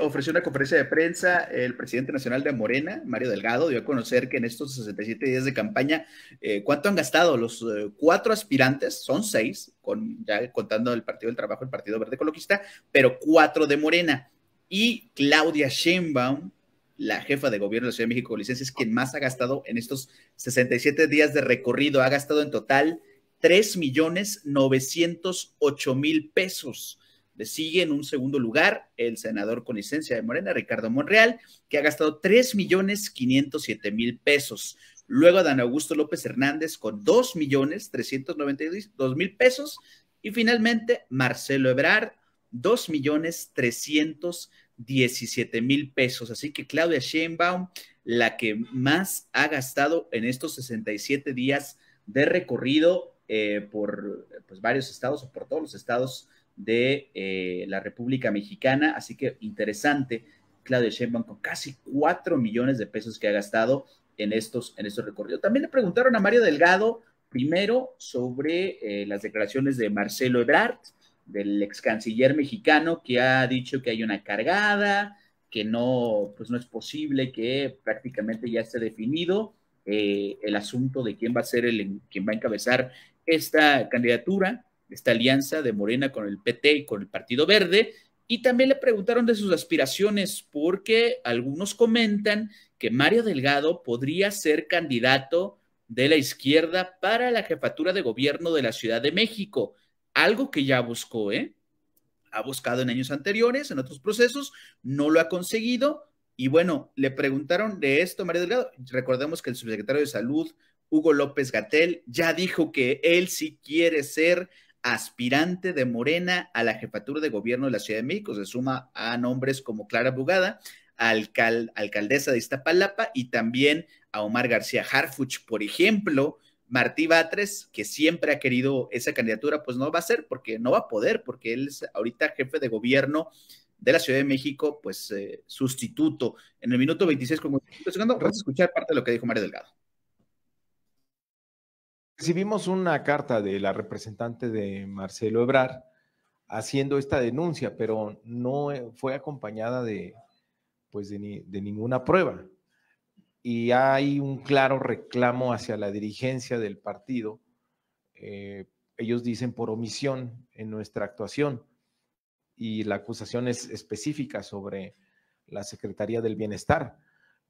ofreció una conferencia de prensa el presidente nacional de Morena, Mario Delgado, dio a conocer que en estos 67 días de campaña, eh, ¿cuánto han gastado los eh, cuatro aspirantes? Son seis, con, ya contando el Partido del Trabajo, el Partido Verde Ecologista, pero cuatro de Morena. Y Claudia Sheinbaum, la jefa de gobierno de la Ciudad de México es quien más ha gastado en estos 67 días de recorrido. Ha gastado en total 3 millones 908 mil pesos. Le sigue en un segundo lugar el senador con licencia de Morena, Ricardo Monreal, que ha gastado 3.507.000 millones mil pesos. Luego Dan Augusto López Hernández con 2.392.000 millones mil pesos. Y finalmente Marcelo Ebrard, 2 millones mil pesos. Así que Claudia Sheinbaum, la que más ha gastado en estos 67 días de recorrido eh, por pues, varios estados o por todos los estados de eh, la República Mexicana. Así que interesante, Claudio Sheinbaum, con casi cuatro millones de pesos que ha gastado en estos, en estos recorridos. También le preguntaron a Mario Delgado primero sobre eh, las declaraciones de Marcelo Ebrard, del ex canciller mexicano, que ha dicho que hay una cargada, que no, pues no es posible, que prácticamente ya esté definido eh, el asunto de quién va a ser el, quién va a encabezar esta candidatura esta alianza de Morena con el PT y con el Partido Verde. Y también le preguntaron de sus aspiraciones, porque algunos comentan que Mario Delgado podría ser candidato de la izquierda para la jefatura de gobierno de la Ciudad de México, algo que ya buscó, ¿eh? Ha buscado en años anteriores, en otros procesos, no lo ha conseguido. Y bueno, le preguntaron de esto, Mario Delgado. Recordemos que el subsecretario de Salud, Hugo López Gatel, ya dijo que él sí quiere ser aspirante de Morena a la jefatura de gobierno de la Ciudad de México. Se suma a nombres como Clara Bugada, alcaldesa de Iztapalapa, y también a Omar García Harfuch, por ejemplo. Martí Batres, que siempre ha querido esa candidatura, pues no va a ser porque no va a poder, porque él es ahorita jefe de gobierno de la Ciudad de México, pues eh, sustituto. En el minuto 26, como a escuchar parte de lo que dijo Mario Delgado. Recibimos una carta de la representante de Marcelo Ebrar haciendo esta denuncia, pero no eh, fue acompañada de, pues ninguna prueba. Y hay un claro reclamo hacia la dirigencia del partido. Eh, ellos dicen por omisión en nuestra actuación. Y la acusación es específica sobre la Secretaría del Bienestar.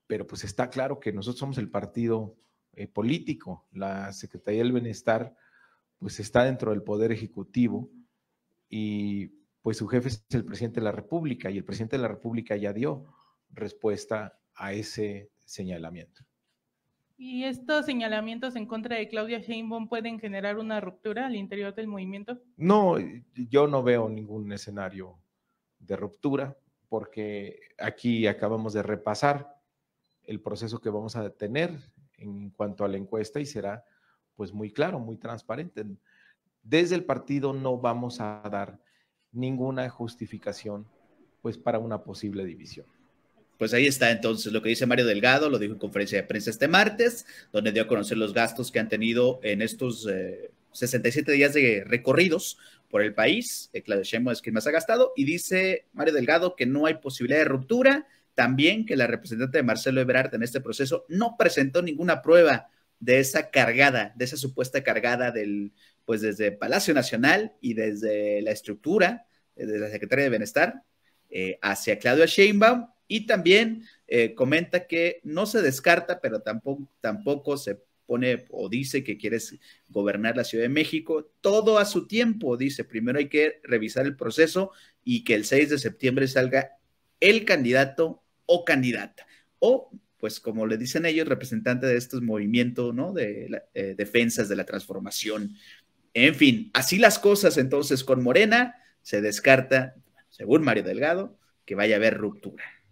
Pero pues está claro que nosotros somos el partido eh, político. La Secretaría del Bienestar, pues está dentro del Poder Ejecutivo y pues su jefe es el presidente de la República y el presidente de la República ya dio respuesta a ese señalamiento. ¿Y estos señalamientos en contra de Claudia Sheinbaum pueden generar una ruptura al interior del movimiento? No, yo no veo ningún escenario de ruptura porque aquí acabamos de repasar el proceso que vamos a tener en cuanto a la encuesta y será pues muy claro, muy transparente. Desde el partido no vamos a dar ninguna justificación pues para una posible división. Pues ahí está entonces lo que dice Mario Delgado, lo dijo en conferencia de prensa este martes, donde dio a conocer los gastos que han tenido en estos 67 eh, días de recorridos por el país. El eh, es que más ha gastado y dice Mario Delgado que no hay posibilidad de ruptura, también que la representante de Marcelo Ebrard en este proceso no presentó ninguna prueba de esa cargada, de esa supuesta cargada del, pues desde Palacio Nacional y desde la estructura, desde eh, la Secretaría de Bienestar, eh, hacia Claudia Sheinbaum y también eh, comenta que no se descarta, pero tampoco, tampoco se pone o dice que quiere gobernar la Ciudad de México, todo a su tiempo, dice, primero hay que revisar el proceso y que el 6 de septiembre salga el candidato o candidata, o pues como le dicen ellos, representante de estos movimientos, ¿no? De eh, defensas de la transformación. En fin, así las cosas entonces con Morena, se descarta, según Mario Delgado, que vaya a haber ruptura.